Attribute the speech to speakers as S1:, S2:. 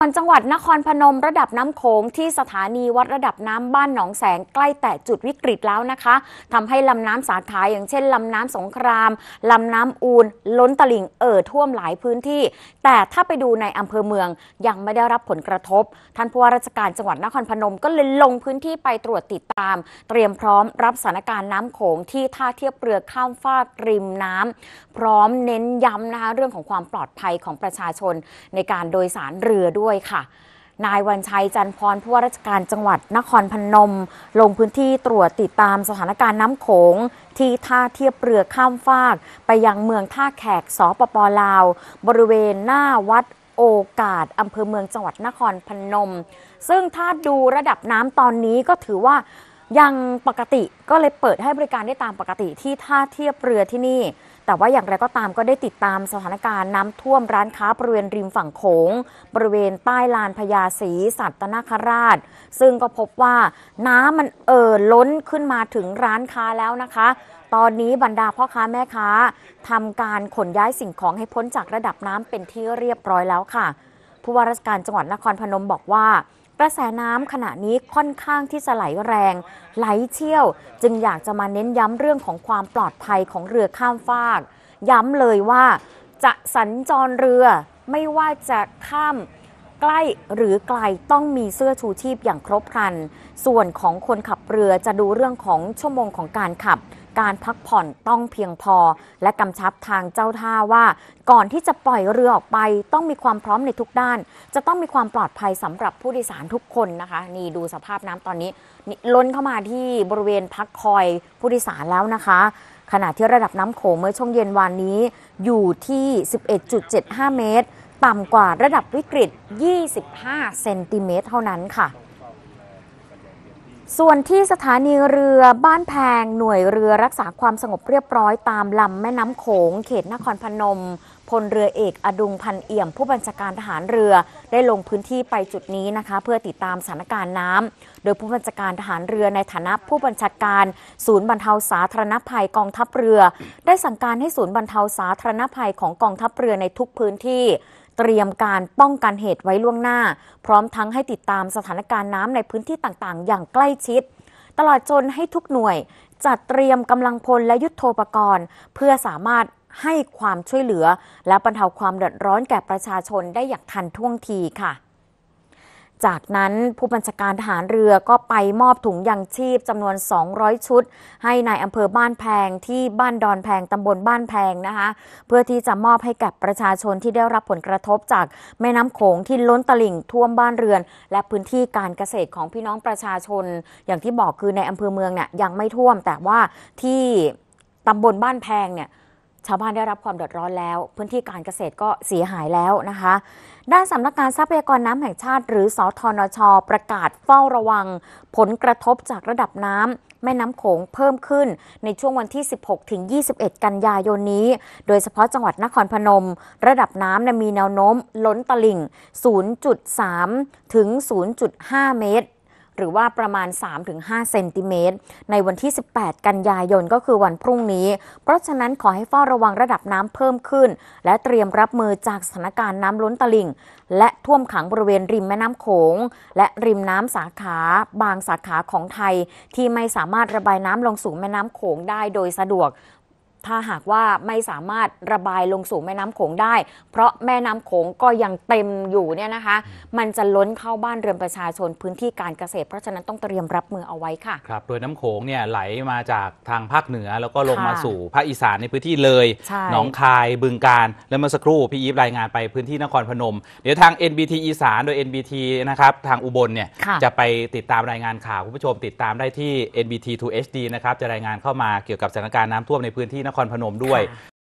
S1: ส่วนจังหวัดนครพนมระดับน้ำโขงที่สถานีวัดระดับน้ำบ้านหนองแสงใกล้แตะจุดวิกฤตแล้วนะคะทำให้ลำน้ำสาขาอย่างเช่นลำน้ำสงครามลำน้ำอูนล้นตลิ่งเอ่อท่วมหลายพื้นที่ แต่ถ้าไปดูในอำเภอเมืองยังไม่ได้รับผลกระทบ ท่านผู้ว่าราชการจังหวัดนครพนมก็เลยลงพื้นที่ไปตรวจติดตาม เตรียมพร้อม รับสถานการณ์น้ำโขงที่ท่าเทียบเรือข้ามฟากริมน้ำพร้อมเน้นย้ำนะคะเรื่องของความปลอดภัยของประชาชนในการโดยสารเรือด้วย้วยค่ะ นายวันชัยจันพรผู้ว่าราชการจังหวัดนครพนม ลงพื้นที่ตรวจติดตามสถานการณ์น้ำโขง ที่ท่าเทียบเรือข้ามฟาก ไปยังเมืองท่าแขกสปปลาว บริเวณหน้าวัดโอกาสอำเภอเมืองจังหวัดนครพนม ซึ่งถ้าดูระดับน้ำตอนนี้ก็ถือว่ายังปกติก็เลยเปิดให้บริการได้ตามปกติที่ท่าเทียบเรือที่นี่ แต่ว่าอย่างไรก็ตามก็ได้ติดตามสถานการณ์น้ำท่วมร้านค้าบริเวณริมฝั่งโขงบริเวณใต้ลานพญาศรีสัตนคราช ซึ่งก็พบว่าน้ำมันเอ่อล้นขึ้นมาถึงร้านค้าแล้วนะคะ ตอนนี้บรรดาพ่อค้าแม่ค้าทำการขนย้ายสิ่งของให้พ้นจากระดับน้ำเป็นที่เรียบร้อยแล้วค่ะ ผู้ว่าราชการจังหวัดนครพนมบอกว่ากระแสน้ำขณะนี้ค่อนข้างที่จะไหลแรง ไหลเชี่ยวจึงอยากจะมาเน้นย้ำเรื่องของความปลอดภัยของเรือข้ามฟาก ย้ำเลยว่าจะสัญจรเรือ ไม่ว่าจะข้ามใกล้หรือไกลต้องมีเสื้อชูชีพอย่างครบครัน ส่วนของคนขับเรือจะดูเรื่องของชั่วโมงของการขับการพักผ่อนต้องเพียงพอและกำชับทางเจ้าท่าว่า ก่อนที่จะปล่อยเรือออกไปต้องมีความพร้อมในทุกด้าน จะต้องมีความปลอดภัยสำหรับผู้โดยสารทุกคนนะคะนี่ดูสภาพน้ำตอนนี้ล้นเข้ามาที่บริเวณพักคอยผู้โดยสารแล้วนะคะ ขณะที่ระดับน้ำโขงเมื่อช่วงเย็นวานนี้อยู่ที่ 11.75 เมตร ต่ำกว่าระดับวิกฤต 25 เซนติเมตรเท่านั้นค่ะส่วนที่สถานีเรือบ้านแพง หน่วยเรือรักษาความสงบเรียบร้อยตามลำแม่น้ำโขง เขตนครพนมพลเรือเอก อดุงพันเอี่ยมผู้บัญชาการทหารเรือได้ลงพื้นที่ไปจุดนี้นะคะ เพื่อติดตามสถานการณ์น้ำโดยผู้บัญชาการทหารเรือในฐานะผู้บัญชาการ ศูนย์บรรเทาสาธารณภัยกองทัพเรือ ได้สั่งการให้ศูนย์บรรเทาสาธารณภัยของกองทัพเรือในทุกพื้นที่เตรียมการป้องกันเหตุไว้ล่วงหน้า พร้อมทั้งให้ติดตามสถานการณ์น้ำในพื้นที่ต่างๆ อย่างใกล้ชิด ตลอดจนให้ทุกหน่วย จัดเตรียมกำลังพลและยุทโธปกรณ์ เพื่อสามารถให้ความช่วยเหลือ และบรรเทาความเดือดร้อนแก่ประชาชนได้อย่างทันท่วงทีค่ะจากนั้นผู้บัญชาการทหารเรือก็ไปมอบถุงยางชีพจำนวน 200 ชุด ให้ในายอำเภอบ้านแพงที่บ้านดอนแพงตำบลบ้านแพงนะคะเพื่อที่จะมอบให้กับประชาชนที่ได้รับผลกระทบจากแม่น้ำโขงที่ล้นตลิ่งท่วมบ้านเรือน และพื้นที่การเกษตรของพี่น้องประชาชน อย่างที่บอกคือในอำเภอเมืองเนี่ยยังไม่ท่วมแต่ว่าที่ตำบลบ้านแพงเนี่ยชาวบ้านได้รับความเดือดร้อนแล้ว พื้นที่การเกษตรก็เสียหายแล้วนะคะ ด้านสำนักงานทรัพยากรน้ำแห่งชาติหรือสอทนชประกาศเฝ้าระวัง ผลกระทบจากระดับน้ำแม่น้ำโขงเพิ่มขึ้นในช่วงวันที่ 16 ถึง 21 กันยายนนี้ โดยเฉพาะจังหวัดนครพนม ระดับน้ำมีแนวโน้ม ล้นตลิ่ง 0.3 ถึง 0.5 เมตรหรือว่าประมาณ 3-5 เซนติเมตร ในวันที่ 18 กันยายนก็คือวันพรุ่งนี้ เพราะฉะนั้นขอให้เฝ้าระวังระดับน้ำเพิ่มขึ้น และเตรียมรับมือจากสถานการณ์น้ำล้นตลิ่ง และท่วมขังบริเวณริมแม่น้ำโขง และริมน้ำสาขาบางสาขาของไทยที่ไม่สามารถระบายน้ำลงสู่แม่น้ำโขงได้โดยสะดวกถ้าหากว่าไม่สามารถระบายลงสู่แม่น้ำโขงได้ เพราะแม่น้ำโขงก็ยังเต็มอยู่เนี่ยนะคะมันจะล้นเข้าบ้านเรือนประชาชนพื้นที่การเกษตร เพราะฉะนั้นต้องเตรียมรับมือเอาไว้ค่ะครับโดยน้ำโขงเนี่ยไหลมาจากทางภาคเหนือ แล้วก็ลงมาสู่ภาคอีสานในพื้นที่เลยหนองคายบึงการและเมื่อสักครู่พี่อีฟรายงานไปพื้นที่นครพนม เดี๋ยวทาง NBT อีสานโดย NBT นะครับทางอุบลเนี่ยจะไปติดตามรายงานข่าวคุณผู้ชม ติดตามได้ที่ NBT 2HD นะครับจะรายงานเข้ามาเกี่ยวกับสถานการณ์น้ำท่วมในพื้นที่นครพนมด้วย